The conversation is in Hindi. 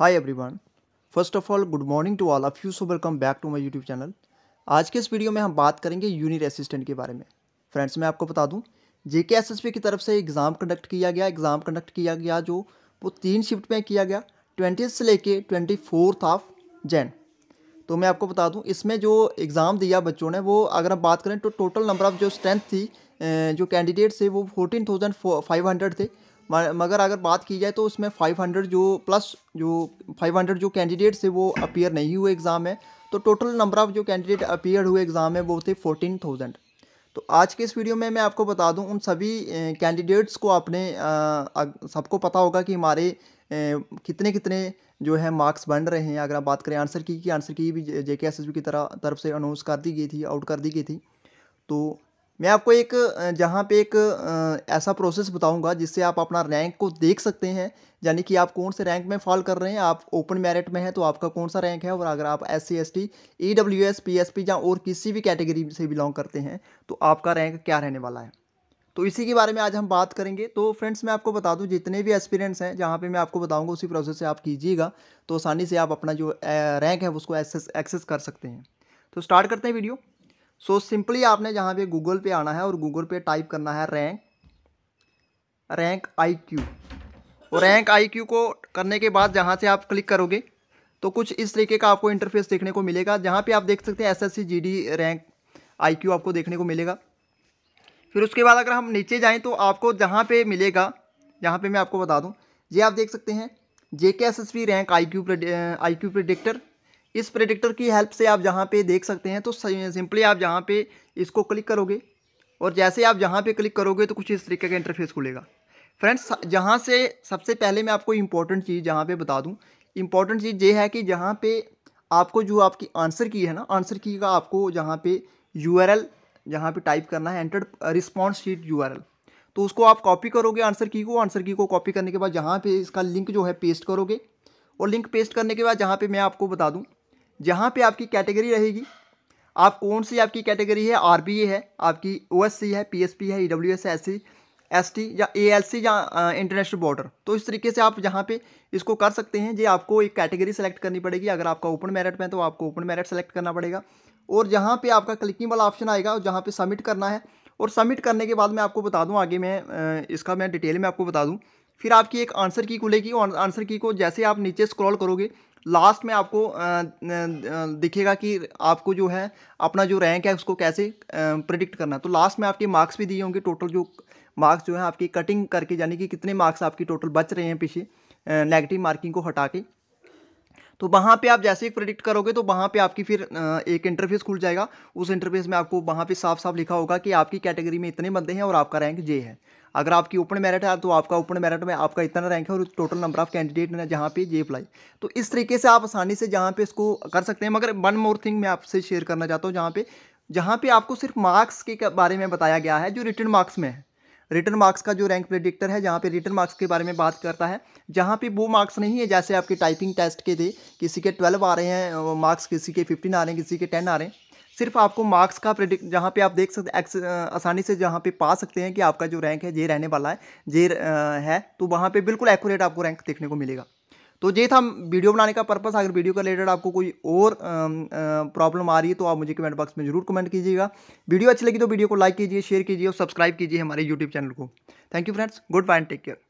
hi everyone first of all good morning to all of you so welcome back to my YouTube channel आज के इस वीडियो में हम बात करेंगे यूनिट असिस्टेंट के बारे में फ्रेंड्स मैं आपको बता दूं जेके एसएसबी की तरफ से एग्ज़ाम कंडक्ट किया गया एग्ज़ाम कंडक्ट किया गया जो वो तीन शिफ्ट में किया गया ट्वेंटी से लेके ट्वेंटी फोर्थ ऑफ जैन तो मैं आपको बता दूँ इसमें जो एग्ज़ाम दिया बच्चों ने वो अगर हम बात करें तो टोटल नंबर ऑफ़ जो स्ट्रेंथ थी जो कैंडिडेट्स थे वो फोर्टीन थाउजेंड फाइव हंड्रेड थे मगर अगर बात की जाए तो उसमें 500 जो प्लस जो 500 जो कैंडिडेट्स है वो अपीयर नहीं हुए एग्ज़ाम में तो टोटल नंबर ऑफ़ जो कैंडिडेट अपीयर हुए एग्ज़ाम में वो थे फोर्टीन थाउजेंड तो आज के इस वीडियो में मैं आपको बता दूं उन सभी कैंडिडेट्स को आपने सबको पता होगा कि हमारे कितने कितने जो है मार्क्स बन रहे हैं अगर आप बात करें आंसर की कि आंसर की भी जे के एस की तरह तरफ से अनाउंस कर दी गई थी आउट कर दी गई थी तो मैं आपको एक जहाँ पे एक ऐसा प्रोसेस बताऊंगा जिससे आप अपना रैंक को देख सकते हैं यानी कि आप कौन से रैंक में फॉल कर रहे हैं आप ओपन मेरिट में हैं तो आपका कौन सा रैंक है और अगर आप S C S T E W S P S P या और किसी भी कैटेगरी से बिलोंग करते हैं तो आपका रैंक क्या रहने वाला है तो इसी के बारे में आज हम बात करेंगे तो फ्रेंड्स मैं आपको बता दूं जितने भी एक्सपीरियंस हैं जहाँ पे मैं आपको बताऊंगा उसी प्रोसेस से आप कीजिएगा तो आसानी से आप अपना जो रैंक है उसको एक्सेस एक्सेस कर सकते हैं तो स्टार्ट करते हैं वीडियो सो so, सिंपली आपने जहाँ पे गूगल पे आना है और गूगल पे टाइप करना है रैंक रैंक आई क्यू और रैंक आई क्यू को करने के बाद जहाँ से आप क्लिक करोगे तो कुछ इस तरीके का आपको इंटरफेस देखने को मिलेगा जहाँ पे आप देख सकते हैं S S rank I Q आपको देखने को मिलेगा फिर उसके बाद अगर हम नीचे जाएँ तो आपको जहाँ पर मिलेगा जहाँ पर मैं आपको बता दूँ ये आप देख सकते हैं J K S S rank I Q I Q predictor इस प्रेडिक्टर की हेल्प से आप जहाँ पे देख सकते हैं तो सिंपली आप जहाँ पे इसको क्लिक करोगे और जैसे आप जहाँ पे क्लिक करोगे तो कुछ इस तरीके का इंटरफेस खुलेगा फ्रेंड्स जहाँ से सबसे पहले मैं आपको इम्पोर्टेंट चीज़ जहाँ पे बता दूँ इंपॉर्टेंट चीज़ ये है कि जहाँ पे आपको जो आपकी आंसर की है ना आंसर की का आपको जहाँ पे यू आर एल जहाँ पर टाइप करना है enter response sheet U R L तो उसको आप कॉपी करोगे आंसर की को आंसर की को कॉपी करने के बाद जहाँ पे इसका लिंक जो है पेस्ट करोगे और लिंक पेस्ट करने के बाद जहाँ पे मैं आपको बता दूँ जहाँ पे आपकी कैटेगरी रहेगी आप कौन सी आपकी कैटेगरी है आर है आपकी ओ है पी है ई डब्ल्यू एस सी या ए एल सी या इंटरनेशनल बॉर्डर तो इस तरीके से आप जहाँ पे इसको कर सकते हैं जी आपको एक कैटेगरी सेलेक्ट करनी पड़ेगी अगर आपका ओपन मेरिट में तो आपको ओपन मेरिट सेलेक्ट करना पड़ेगा और जहाँ पे आपका क्लिकिंग वाला ऑप्शन आएगा और जहाँ पे सबमिट करना है और सबमिट करने के बाद मैं आपको बता दूँ आगे मैं इसका मैं डिटेल में आपको बता दूँ फिर आपकी एक आंसर की खुलेगी आंसर की को जैसे आप नीचे स्क्रॉल करोगे लास्ट में आपको दिखेगा कि आपको जो है अपना जो रैंक है उसको कैसे प्रिडिक्ट करना है तो लास्ट में आपके मार्क्स भी दिए होंगे टोटल जो मार्क्स जो है आपकी कटिंग करके यानी कि कितने मार्क्स आपकी टोटल बच रहे हैं पीछे नेगेटिव मार्किंग को हटा के तो वहाँ पे आप जैसे ही प्रिडिक्ट करोगे तो वहाँ पे आपकी फिर एक इंटरफेस खुल जाएगा उस इंटरफेस में आपको वहाँ पे साफ साफ लिखा होगा कि आपकी कैटेगरी में इतने बंदे हैं और आपका रैंक जे है अगर आपकी ओपन मेरिट है तो आपका ओपन मेरिट में आपका इतना रैंक है और टोटल नंबर ऑफ कैंडिडेट ने जहाँ पे जे अप्लाई तो इस तरीके से आप आसानी से जहाँ पे इसको कर सकते हैं मगर वन मोर थिंग मैं आपसे शेयर करना चाहता हूँ जहाँ पे जहाँ पे आपको सिर्फ मार्क्स के बारे में बताया गया है जो रिटर्न मार्क्स में है रिटर्न मार्क्स का जो रैंक प्रेडिक्टर है जहाँ पे रिटर्न मार्क्स के बारे में बात करता है जहाँ पे वो मार्क्स नहीं है जैसे आपके टाइपिंग टेस्ट के थे किसी के ट्वेल्व आ रहे हैं मार्क्स किसी के फिफ्टीन आ रहे हैं किसी के टेन आ रहे हैं सिर्फ आपको मार्क्स का प्रेडिक्ट जहाँ पे आप देख सकते आसानी से जहाँ पे पा सकते हैं कि आपका जो रैंक है जे रहने वाला है जे है तो वहाँ पे बिल्कुल एक्यूरेट आपको रैंक देखने को मिलेगा तो ये था वीडियो बनाने का पर्पस अगर वीडियो का रिलेटेड आपको कोई और प्रॉब्लम आ रही है तो आप मुझे कमेंट बॉक्स में जरूर कमेंट कीजिएगा वीडियो अच्छी लगी तो वीडियो को लाइक कीजिए शेयर कीजिए और सब्सक्राइब कीजिए हमारे यूट्यूब चैनल को thank you friends goodbye take care